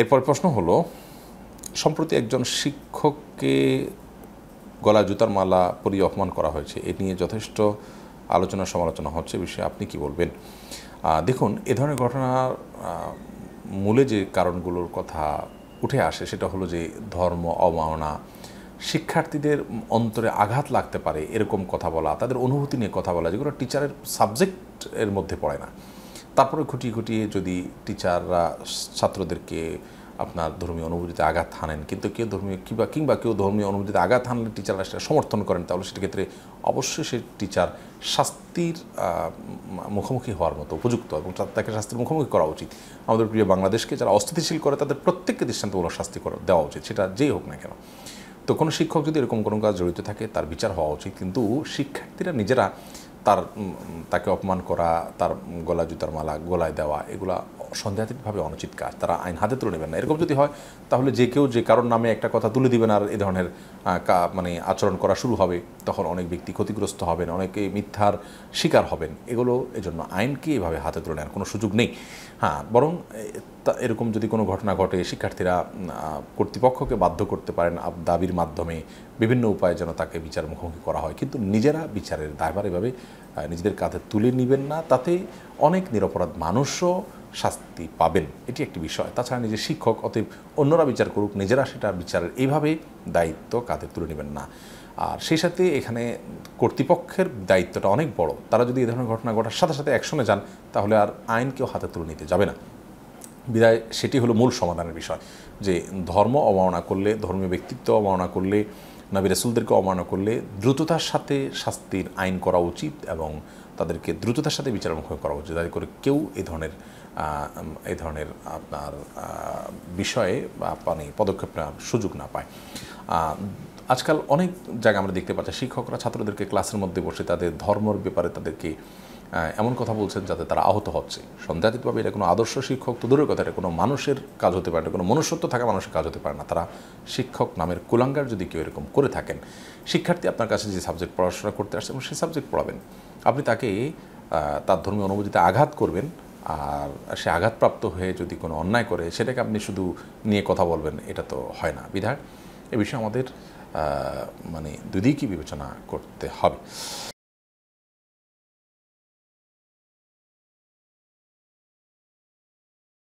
এরপর প্রশ্ন হলো সম্প্রতি একজন শিক্ষককে গলা জুতার মালা পরিয়ে অপমান করা হয়েছে এ নিয়ে যথেষ্ট আলোচনা সমালোচনা হচ্ছে বিষয়ে আপনি কি বলবেন দেখুন এ ধরনের ঘটনার মূলে যে কারণগুলোর কথা উঠে আসে সেটা হলো যে ধর্ম অবমাননা শিক্ষার্থীদের অন্তরে আঘাত লাগতে পারে এরকম কথা বলা তাদের অনুভূতি নিয়ে কথা বলা যেগুলো টিচারের সাবজেক্ট এর মধ্যে পড়ে না তারপরে খুঁটিয়ে খুঁটিয়ে যদি টিচাররা ছাত্রদেরকে আপনার ধর্মীয় অনুভূতিতে আঘাত হানেন কিন্তু কেউ ধর্মীয় কিংবা কিংবা কেউ ধর্মীয় অনুভূতিতে আঘাত হানলে টিচাররা সেটা সমর্থন করেন তাহলে সেক্ষেত্রে অবশ্যই সে টিচার শাস্তির মুখোমুখি হওয়ার মতো উপযুক্ত এবং তাকে শাস্তির মুখোমুখি করা উচিত আমাদের প্রিয় বাংলাদেশকে যারা অস্থিতিশীল করে তাদের প্রত্যেককে দৃষ্টান্তমূলক শাস্তি দেওয়া উচিত সেটা যেই হোক না কেন তো কোনো শিক্ষক যদি এরকম কোনো কাজ জড়িত থাকে তার বিচার হওয়া উচিত কিন্তু শিক্ষার্থীরা নিজেরা তার তাকে অপমান করা তার গলা জুতার মালা গলায় দেওয়া এগুলা সন্দেহাতীতভাবে অনুচিত কাজ তারা আইন হাতে তুলে নেবেন না এরকম যদি হয় তাহলে যে কেউ যে কারোর নামে একটা কথা তুলে দিবেন আর এ ধরনের মানে আচরণ করা শুরু হবে তখন অনেক ব্যক্তি ক্ষতিগ্রস্ত হবেন অনেকে মিথ্যার শিকার হবেন এগুলো এজন্য আইনকে এভাবে হাতে তুলে নেওয়ার কোনো সুযোগ নেই হ্যাঁ বরং এরকম যদি কোনো ঘটনা ঘটে শিক্ষার্থীরা কর্তৃপক্ষকে বাধ্য করতে পারেন দাবির মাধ্যমে বিভিন্ন উপায়ে যেন তাকে বিচার মুখোমুখি করা হয় কিন্তু নিজেরা বিচারের দায়ভার এভাবে নিজেদের কাঁধে তুলে নেবেন না তাতে অনেক নিরপরাধ মানুষও শাস্তি পাবেন এটি একটি বিষয় তাছাড়া নিজের শিক্ষক অতএব অন্যরা বিচার করুক নিজেরা সেটা বিচারের এইভাবে দায়িত্ব কাঁধে তুলে নেবেন না আর সেই সাথে এখানে কর্তৃপক্ষের দায়িত্বটা অনেক বড় তারা যদি এ ধরনের ঘটনা ঘটার সাথে সাথে অ্যাকশনে যান তাহলে আর আইন কেউ হাতে তুলে নিতে যাবে না বিদায় সেটি হলো মূল সমাধানের বিষয় যে ধর্ম অবমাননা করলে ধর্মীয় ব্যক্তিত্ব অবমাননা করলে নবী রাসুলদেরকে অমান্য করলে দ্রুততার সাথে শাস্তির আইন করা উচিত এবং তাদেরকে দ্রুততার সাথে বিচার মুখ করা উচিত তাদের করে কেউ এ ধরনের এ ধরনের আপনার বিষয়ে মানে পদক্ষেপ নেওয়ার সুযোগ না পায় আজকাল অনেক জায়গায় আমরা দেখতে পাচ্ছি শিক্ষকরা ছাত্রদেরকে ক্লাসের মধ্যে বসে তাদের ধর্মর ব্যাপারে তাদেরকে এমন কথা বলছেন যাতে তারা আহত হচ্ছে সন্দেহাতীতভাবে এটা কোনো আদর্শ শিক্ষক তো দূরের কথা এটা কোনো মানুষের কাজ হতে পারে না কোনো মনুষ্যত্ব থাকা মানুষের কাজ হতে পারে না তারা শিক্ষক নামের কুলাঙ্গার যদি কেউ এরকম করে থাকেন শিক্ষার্থী আপনার কাছে যে সাবজেক্ট পড়াশোনা করতে আসছে এবং সেই সাবজেক্ট পড়াবেন আপনি তাকে তার ধর্মীয় অনুভূতিতে আঘাত করবেন আর সে আঘাতপ্রাপ্ত হয়ে যদি কোনো অন্যায় করে সেটাকে আপনি শুধু নিয়ে কথা বলবেন এটা তো হয় না বিধায় এ বিষয়ে আমাদের মানে দুদিকই বিবেচনা করতে হবে